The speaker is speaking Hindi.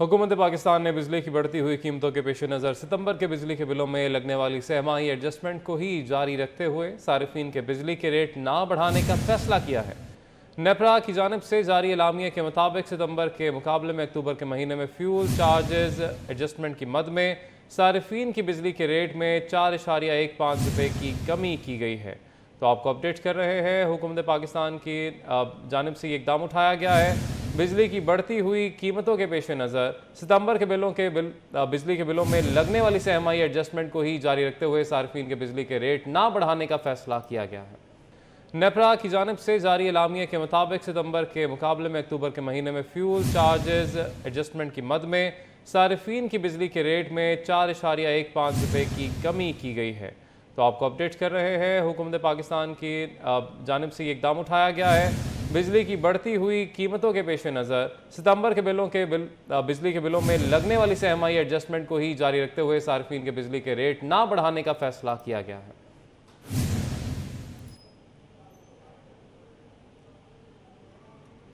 हुकूमत पाकिस्तान ने बिजली की बढ़ती हुई कीमतों के पेश नज़र सितंबर के बिजली के बिलों में लगने वाली सहमाही एडजस्टमेंट को ही जारी रखते हुए सार्फिन के बिजली के रेट ना बढ़ाने का फैसला किया है नेपरा की जानब से जारी अलामिया के मुताबिक सितंबर के मुकाबले में अक्टूबर के महीने में फ्यूल चार्जेज एडजस्टमेंट की मद में सार्फिन की बिजली के रेट में चार इशारिया एक पाँच रुपये की कमी की गई है तो आपको अपडेट कर रहे हैं हुकूमत पाकिस्तान की जानब से ये इकदाम उठाया गया है बिजली की बढ़ती हुई कीमतों के पेश नज़र सितंबर के बिलों के बिल बिजली के बिलों में लगने वाली सहमाही एडजस्टमेंट को ही जारी रखते हुए सार्फिन के बिजली के रेट ना बढ़ाने का फैसला किया गया है नेपरा की जानब से जारी अलामिया के मुताबिक सितंबर के मुकाबले में अक्टूबर के महीने में फ्यूल चार्जेस एडजस्टमेंट की मद में सार्फिन की बिजली के रेट में चार इशारिया एक पाँच रुपये की कमी की गई है तो आपको अपडेट कर रहे हैं हुकूमत पाकिस्तान की जानब से ये इकदाम उठाया गया है बिजली की बढ़ती हुई कीमतों के पेश नज़र सितंबर के बिलों के बिल बिजली के बिलों में लगने वाली सहमाई एडजस्टमेंट को ही जारी रखते हुए सार्फिन के बिजली के रेट ना बढ़ाने का फैसला किया गया है